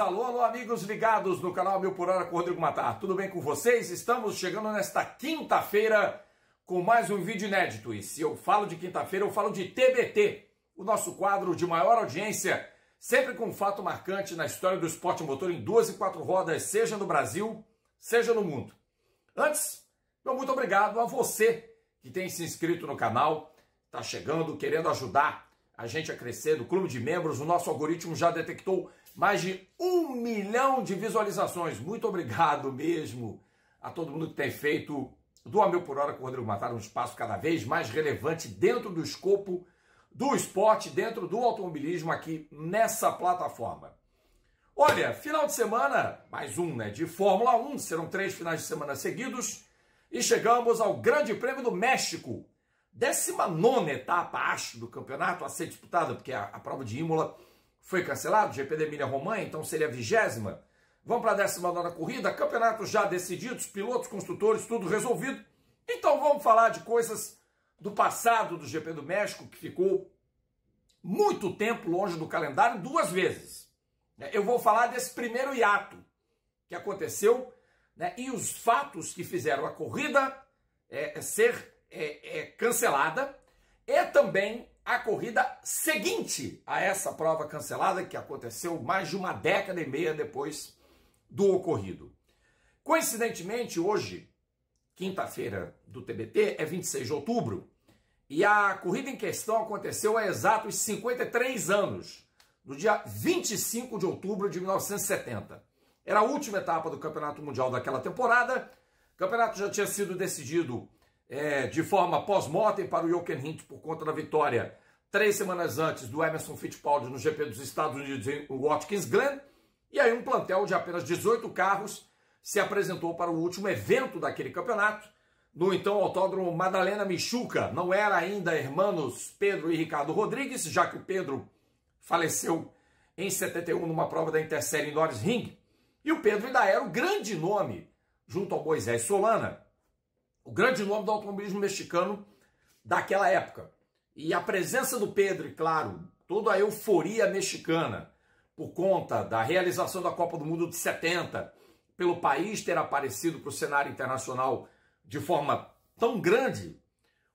alô, alô, amigos ligados no canal Mil Por Hora com Rodrigo Matar. Tudo bem com vocês? Estamos chegando nesta quinta-feira com mais um vídeo inédito. E se eu falo de quinta-feira, eu falo de TBT, o nosso quadro de maior audiência, sempre com um fato marcante na história do esporte motor em duas e quatro rodas, seja no Brasil, seja no mundo. Antes, meu muito obrigado a você que tem se inscrito no canal, está chegando, querendo ajudar a gente a é crescendo clube de membros, o nosso algoritmo já detectou mais de um milhão de visualizações. Muito obrigado mesmo a todo mundo que tem feito do A Mil Por Hora com o Rodrigo Matar um espaço cada vez mais relevante dentro do escopo do esporte, dentro do automobilismo aqui nessa plataforma. Olha, final de semana, mais um, né? De Fórmula 1, serão três finais de semana seguidos. E chegamos ao Grande Prêmio do México, 19 etapa, acho, do campeonato a ser disputada, porque a, a prova de Imola foi cancelada, GP da Emília-Romanha, então seria a vigésima. Vamos para a 19 corrida, campeonato já decidido, pilotos, construtores, tudo resolvido. Então vamos falar de coisas do passado do GP do México, que ficou muito tempo longe do calendário, duas vezes. Eu vou falar desse primeiro hiato que aconteceu né, e os fatos que fizeram a corrida é, é ser é, é cancelada e é também a corrida seguinte a essa prova cancelada, que aconteceu mais de uma década e meia depois do ocorrido. Coincidentemente, hoje, quinta-feira do TBT, é 26 de outubro, e a corrida em questão aconteceu há exatos 53 anos, no dia 25 de outubro de 1970. Era a última etapa do Campeonato Mundial daquela temporada. O campeonato já tinha sido decidido é, de forma pós-mortem para o Jochen Hint por conta da vitória três semanas antes do Emerson Fittipaldi no GP dos Estados Unidos em Watkins Glen. E aí um plantel de apenas 18 carros se apresentou para o último evento daquele campeonato, no então autódromo Madalena Michuca. Não era ainda irmãos Pedro e Ricardo Rodrigues, já que o Pedro faleceu em 71 numa prova da Intersérie em Norris Ring. E o Pedro ainda era o grande nome, junto ao Moisés Solana, o grande nome do automobilismo mexicano daquela época. E a presença do Pedro, claro, toda a euforia mexicana por conta da realização da Copa do Mundo de 70, pelo país ter aparecido para o cenário internacional de forma tão grande,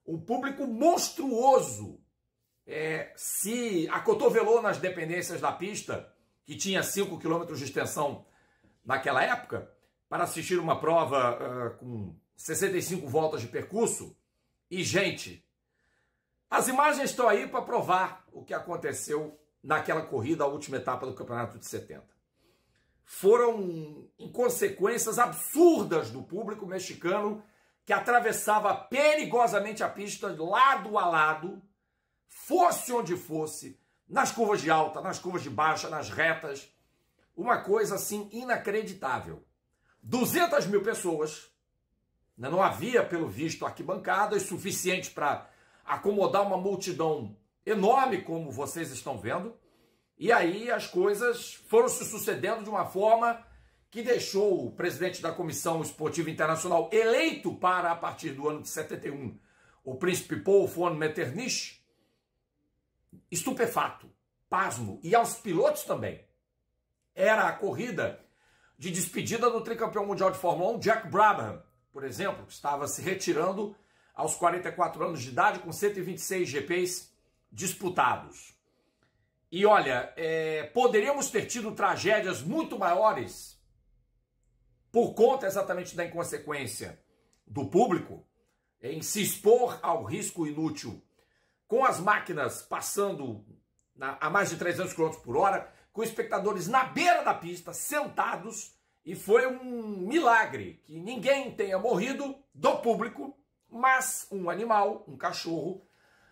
o público monstruoso é, se acotovelou nas dependências da pista, que tinha 5 quilômetros de extensão naquela época, para assistir uma prova uh, com 65 voltas de percurso. E, gente, as imagens estão aí para provar o que aconteceu naquela corrida, a última etapa do Campeonato de 70. Foram inconsequências absurdas do público mexicano que atravessava perigosamente a pista lado a lado, fosse onde fosse, nas curvas de alta, nas curvas de baixa, nas retas. Uma coisa assim inacreditável. 200 mil pessoas né? Não havia, pelo visto, arquibancadas suficientes para acomodar uma multidão enorme, como vocês estão vendo. E aí as coisas foram se sucedendo de uma forma que deixou o presidente da Comissão Esportiva Internacional, eleito para a partir do ano de 71, o príncipe Paul von Metternich, estupefato, pasmo, e aos pilotos também. Era a corrida de despedida do tricampeão mundial de Fórmula 1, Jack Brabham, por exemplo, estava se retirando aos 44 anos de idade com 126 GPs disputados. E olha, é, poderíamos ter tido tragédias muito maiores por conta exatamente da inconsequência do público em se expor ao risco inútil com as máquinas passando na, a mais de 300 km por hora, com espectadores na beira da pista, sentados, e foi um milagre que ninguém tenha morrido do público, mas um animal, um cachorro,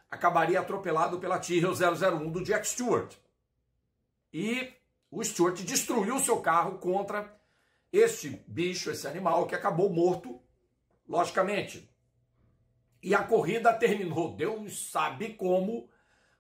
acabaria atropelado pela Tyrrell 001 do Jack Stewart. E o Stewart destruiu seu carro contra este bicho, esse animal, que acabou morto, logicamente. E a corrida terminou, Deus sabe como,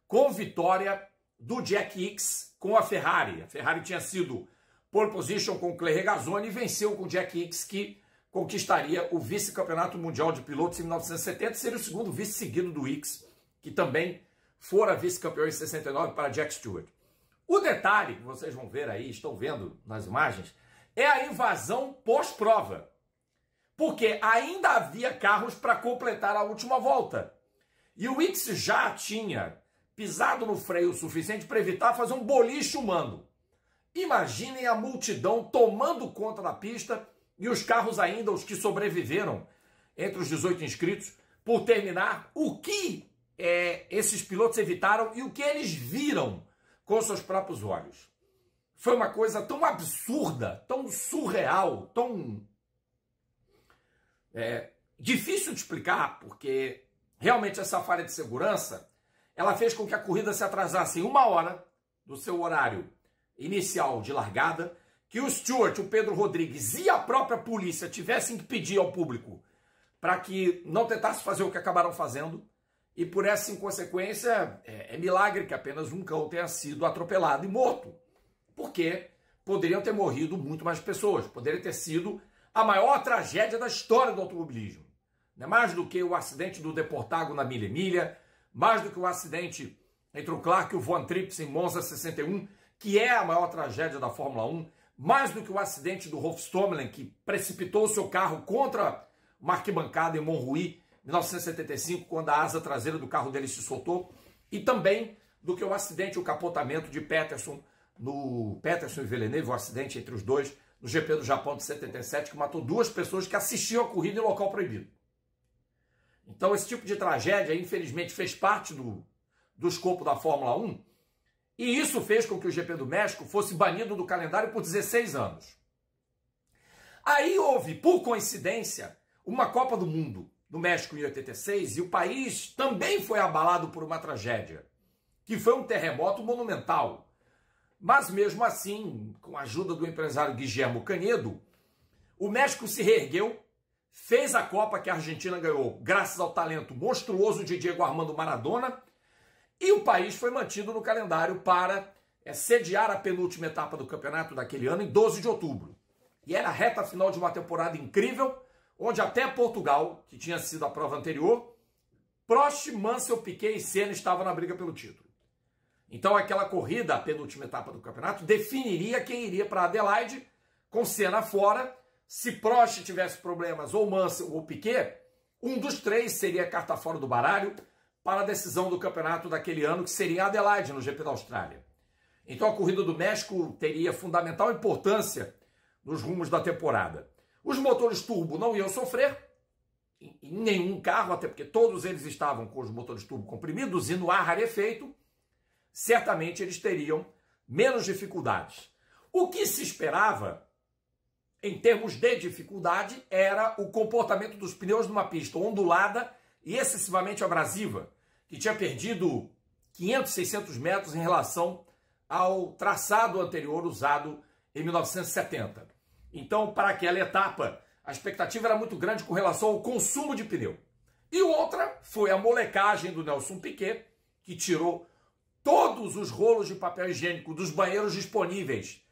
com vitória do Jack X com a Ferrari. A Ferrari tinha sido pole position com Clay Regazzoni e venceu com Jack Hicks, que conquistaria o vice-campeonato mundial de pilotos em 1970, seria o segundo vice seguido do Hicks, que também fora vice-campeão em 69 para Jack Stewart. O detalhe que vocês vão ver aí, estão vendo nas imagens, é a invasão pós-prova. Porque ainda havia carros para completar a última volta. E o Hicks já tinha pisado no freio o suficiente para evitar fazer um boliche humano. Imaginem a multidão tomando conta da pista e os carros ainda, os que sobreviveram entre os 18 inscritos, por terminar, o que é, esses pilotos evitaram e o que eles viram com seus próprios olhos. Foi uma coisa tão absurda, tão surreal, tão é, difícil de explicar, porque realmente essa falha de segurança ela fez com que a corrida se atrasasse uma hora do seu horário inicial de largada, que o Stewart, o Pedro Rodrigues e a própria polícia tivessem que pedir ao público para que não tentasse fazer o que acabaram fazendo, e por essa inconsequência, é, é milagre que apenas um cão tenha sido atropelado e morto, porque poderiam ter morrido muito mais pessoas, poderia ter sido a maior tragédia da história do automobilismo. Né, mais do que o acidente do Deportago na Milha Milha mais do que o acidente entre o Clark e o Von Trips em Monza 61, que é a maior tragédia da Fórmula 1, mais do que o acidente do Rolf Stommelen que precipitou seu carro contra uma arquibancada em Montrui, 1975, quando a asa traseira do carro dele se soltou, e também do que o acidente, o capotamento de Peterson no Peterson e Villeneuve, o acidente entre os dois no GP do Japão de 77, que matou duas pessoas que assistiam a corrida em local proibido. Então esse tipo de tragédia, infelizmente, fez parte do, do escopo da Fórmula 1 e isso fez com que o GP do México fosse banido do calendário por 16 anos. Aí houve, por coincidência, uma Copa do Mundo no México em 86 e o país também foi abalado por uma tragédia, que foi um terremoto monumental. Mas mesmo assim, com a ajuda do empresário Guillermo Canedo, o México se reergueu, fez a Copa que a Argentina ganhou, graças ao talento monstruoso de Diego Armando Maradona e o país foi mantido no calendário para é, sediar a penúltima etapa do campeonato daquele ano, em 12 de outubro. E era a reta final de uma temporada incrível, onde até Portugal, que tinha sido a prova anterior, Prost, Mansell, Piquet e Senna estavam na briga pelo título. Então aquela corrida, a penúltima etapa do campeonato, definiria quem iria para Adelaide, com Senna fora. Se Prost tivesse problemas, ou Mansell ou Piquet, um dos três seria carta fora do baralho para a decisão do campeonato daquele ano, que seria Adelaide, no GP da Austrália. Então a corrida do México teria fundamental importância nos rumos da temporada. Os motores turbo não iam sofrer, em nenhum carro, até porque todos eles estavam com os motores turbo comprimidos e no ar rarefeito, certamente eles teriam menos dificuldades. O que se esperava, em termos de dificuldade, era o comportamento dos pneus numa pista ondulada excessivamente abrasiva, que tinha perdido 500, 600 metros em relação ao traçado anterior usado em 1970. Então, para aquela etapa, a expectativa era muito grande com relação ao consumo de pneu. E outra foi a molecagem do Nelson Piquet, que tirou todos os rolos de papel higiênico dos banheiros disponíveis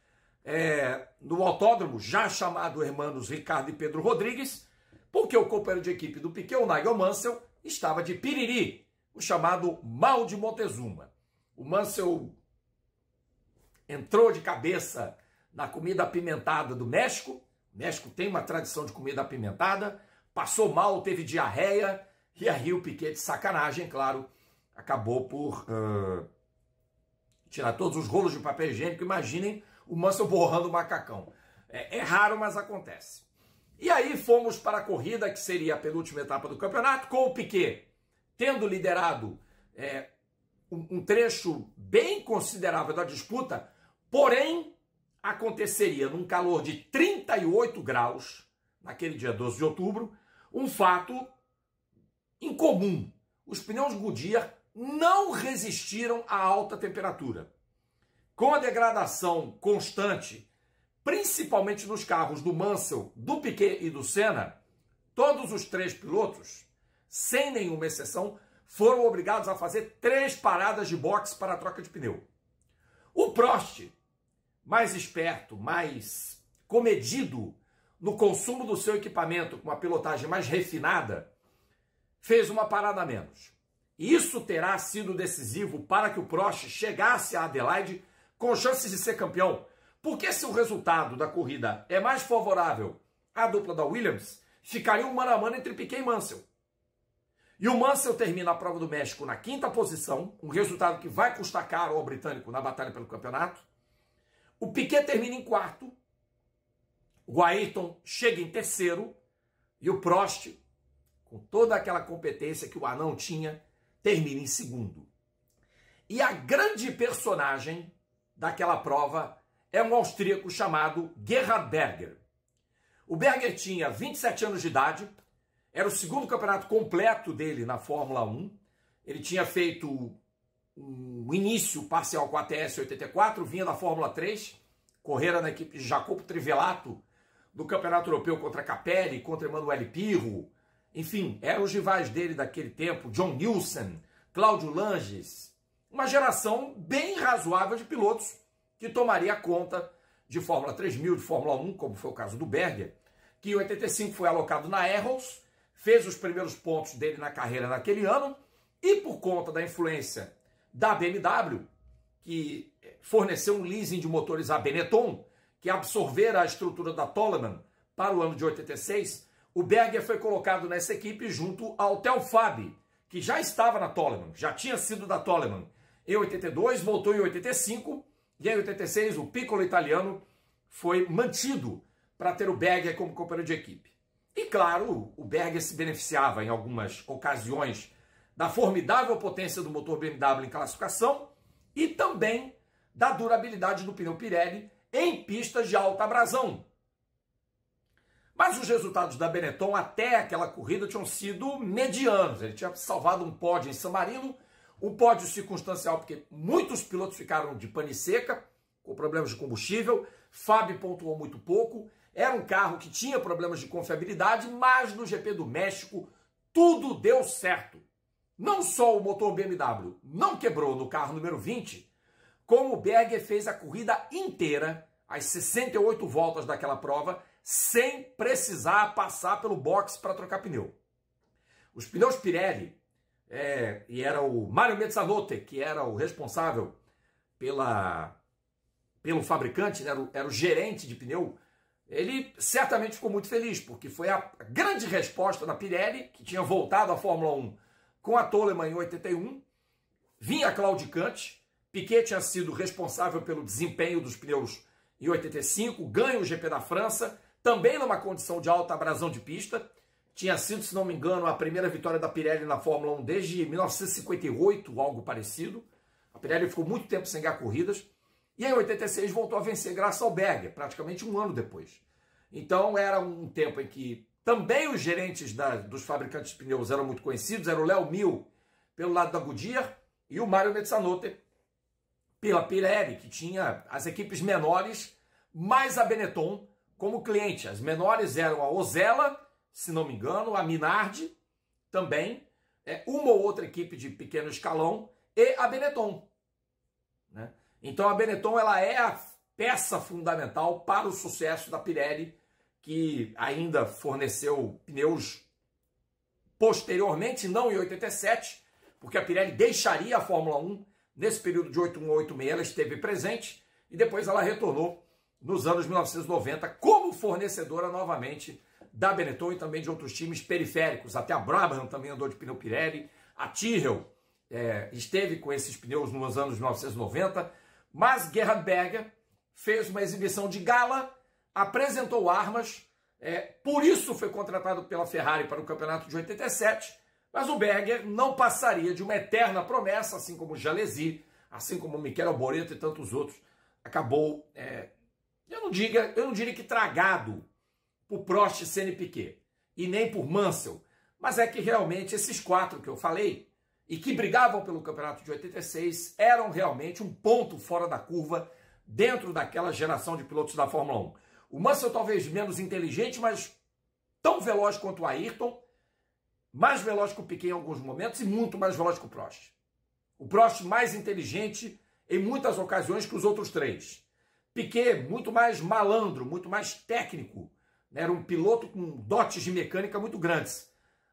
é, no autódromo, já chamado Hermanos Ricardo e Pedro Rodrigues, porque o companheiro de equipe do Piquet, o Nigel Mansell, estava de piriri, o chamado mal de Montezuma. O Mansell entrou de cabeça na comida apimentada do México. O México tem uma tradição de comida apimentada. Passou mal, teve diarreia. E aí o Piquet, de sacanagem, claro, acabou por uh, tirar todos os rolos de papel higiênico. Imaginem o Mansell borrando o macacão. É, é raro, mas acontece. E aí fomos para a corrida, que seria a penúltima etapa do campeonato, com o Piquet tendo liderado é, um, um trecho bem considerável da disputa, porém aconteceria num calor de 38 graus, naquele dia 12 de outubro, um fato incomum. Os pneus Goodyear não resistiram à alta temperatura. Com a degradação constante principalmente nos carros do Mansell, do Piquet e do Senna, todos os três pilotos, sem nenhuma exceção, foram obrigados a fazer três paradas de boxe para a troca de pneu. O Prost, mais esperto, mais comedido no consumo do seu equipamento, com uma pilotagem mais refinada, fez uma parada a menos. Isso terá sido decisivo para que o Prost chegasse a Adelaide com chances de ser campeão, porque se o resultado da corrida é mais favorável à dupla da Williams, ficaria um mano a mano entre Piquet e Mansell. E o Mansell termina a prova do México na quinta posição, um resultado que vai custar caro ao britânico na batalha pelo campeonato. O Piquet termina em quarto, o Ayrton chega em terceiro e o Prost, com toda aquela competência que o Anão tinha, termina em segundo. E a grande personagem daquela prova é um austríaco chamado Gerhard Berger. O Berger tinha 27 anos de idade, era o segundo campeonato completo dele na Fórmula 1. Ele tinha feito um início parcial com a TS 84, vinha da Fórmula 3, correra na equipe de Jacopo Trivelato no Campeonato Europeu contra Capelli, contra Emanuele Pirro, enfim, eram os rivais dele daquele tempo, John Nielsen, Cláudio Langes, uma geração bem razoável de pilotos que tomaria conta de Fórmula 3000, de Fórmula 1, como foi o caso do Berger, que em 85 foi alocado na Errols, fez os primeiros pontos dele na carreira naquele ano, e por conta da influência da BMW, que forneceu um leasing de motores à Benetton, que absorvera a estrutura da Toleman para o ano de 86, o Berger foi colocado nessa equipe junto ao Theo Fabi, que já estava na Toleman, já tinha sido da Toleman em 82, voltou em 85 e em 86, o Piccolo italiano foi mantido para ter o Berger como companheiro de equipe. E claro, o Berger se beneficiava em algumas ocasiões da formidável potência do motor BMW em classificação e também da durabilidade do pneu Pirelli em pistas de alta abrasão. Mas os resultados da Benetton até aquela corrida tinham sido medianos. Ele tinha salvado um pódio em San Marino o pódio circunstancial, porque muitos pilotos ficaram de pane seca, com problemas de combustível, Fábio pontuou muito pouco, era um carro que tinha problemas de confiabilidade, mas no GP do México tudo deu certo. Não só o motor BMW não quebrou no carro número 20, como o Berger fez a corrida inteira, as 68 voltas daquela prova, sem precisar passar pelo box para trocar pneu. Os pneus Pirelli é, e era o Mário Mezzalote, que era o responsável pela, pelo fabricante, né, era, o, era o gerente de pneu, ele certamente ficou muito feliz, porque foi a grande resposta da Pirelli, que tinha voltado à Fórmula 1 com a Toleman em 81, vinha claudicante, Piquet tinha sido responsável pelo desempenho dos pneus em 85, ganha o GP da França, também numa condição de alta abrasão de pista, tinha sido, se não me engano, a primeira vitória da Pirelli na Fórmula 1 desde 1958, algo parecido. A Pirelli ficou muito tempo sem ganhar corridas. E em 86 voltou a vencer graças ao Berger, praticamente um ano depois. Então era um tempo em que também os gerentes da, dos fabricantes de pneus eram muito conhecidos. Era o Léo Mil, pelo lado da Goodyear, e o Mário Mezzanotte, pela Pirelli, que tinha as equipes menores, mais a Benetton como cliente. As menores eram a Ozella se não me engano, a Minardi também, é, uma ou outra equipe de pequeno escalão e a Benetton. Né? Então a Benetton ela é a peça fundamental para o sucesso da Pirelli, que ainda forneceu pneus posteriormente, não em 87, porque a Pirelli deixaria a Fórmula 1 nesse período de 81 a 86, ela esteve presente e depois ela retornou nos anos 1990 como fornecedora novamente da Benetton e também de outros times periféricos. Até a Brabham também andou de pneu Pirelli, a Tyrrell é, esteve com esses pneus nos anos 1990, mas Gerhard Berger fez uma exibição de gala, apresentou armas, é, por isso foi contratado pela Ferrari para o campeonato de 87, mas o Berger não passaria de uma eterna promessa, assim como Jalesi, assim como Miquel Alboreto e tantos outros, acabou, é, eu, não diga, eu não diria que tragado por Prost e Piquet, e nem por Mansell. Mas é que realmente esses quatro que eu falei, e que brigavam pelo campeonato de 86, eram realmente um ponto fora da curva dentro daquela geração de pilotos da Fórmula 1. O Mansell talvez menos inteligente, mas tão veloz quanto o Ayrton, mais veloz que o Piquet em alguns momentos e muito mais veloz que o Prost. O Prost mais inteligente em muitas ocasiões que os outros três. Piquet muito mais malandro, muito mais técnico, né? Era um piloto com dotes de mecânica muito grandes.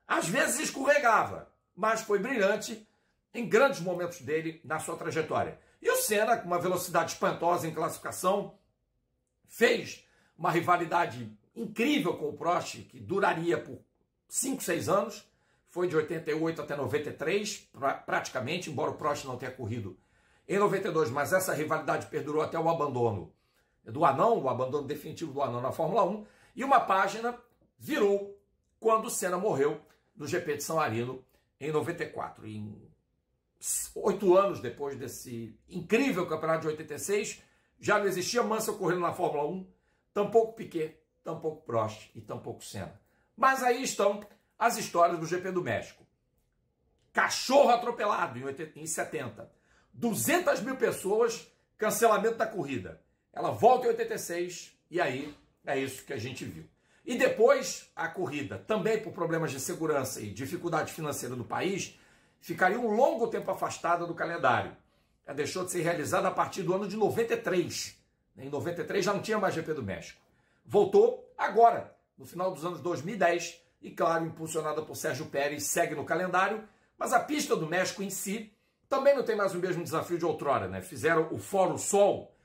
Às vezes escorregava, mas foi brilhante em grandes momentos dele na sua trajetória. E o Senna, com uma velocidade espantosa em classificação, fez uma rivalidade incrível com o Prost, que duraria por 5, 6 anos. Foi de 88 até 93, pra, praticamente, embora o Prost não tenha corrido em 92. Mas essa rivalidade perdurou até o abandono do Anão, o abandono definitivo do Anão na Fórmula 1. E uma página virou quando Senna morreu no GP de São Marino em 94. Em oito anos depois desse incrível campeonato de 86, já não existia Mansa correndo na Fórmula 1, tampouco Piquet, tampouco Prost e tampouco Senna. Mas aí estão as histórias do GP do México. Cachorro atropelado em, em 70. 200 mil pessoas, cancelamento da corrida. Ela volta em 86 e aí é isso que a gente viu. E depois, a corrida, também por problemas de segurança e dificuldade financeira do país, ficaria um longo tempo afastada do calendário. Ela deixou de ser realizada a partir do ano de 93. Em 93 já não tinha mais GP do México. Voltou agora, no final dos anos 2010, e claro, impulsionada por Sérgio Pérez, segue no calendário, mas a pista do México em si também não tem mais o mesmo desafio de outrora, né? Fizeram o Fórum Sol,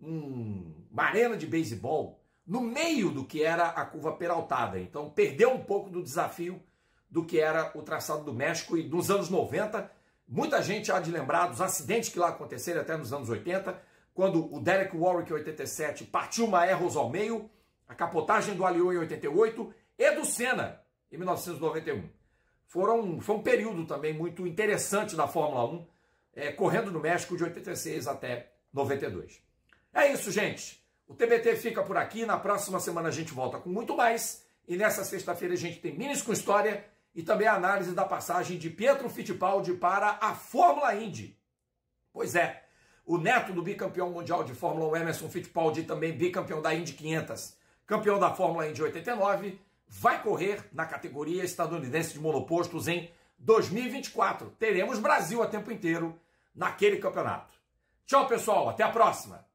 um, uma arena de beisebol, no meio do que era a curva peraltada. Então perdeu um pouco do desafio do que era o traçado do México e nos anos 90, muita gente há de lembrar dos acidentes que lá aconteceram até nos anos 80, quando o Derek Warwick em 87 partiu uma Erros ao meio, a capotagem do Alion, em 88 e do Senna em 1991. Foram, foi um período também muito interessante da Fórmula 1, é, eh, correndo no México de 86 até 92. É isso, gente. O TBT fica por aqui. Na próxima semana a gente volta com muito mais. E nessa sexta-feira a gente tem Minis com História e também a análise da passagem de Pietro Fittipaldi para a Fórmula Indy. Pois é, o neto do bicampeão mundial de Fórmula 1, Emerson Fittipaldi, também bicampeão da Indy 500, campeão da Fórmula Indy 89, vai correr na categoria estadunidense de monopostos em 2024. Teremos Brasil a tempo inteiro naquele campeonato. Tchau, pessoal. Até a próxima.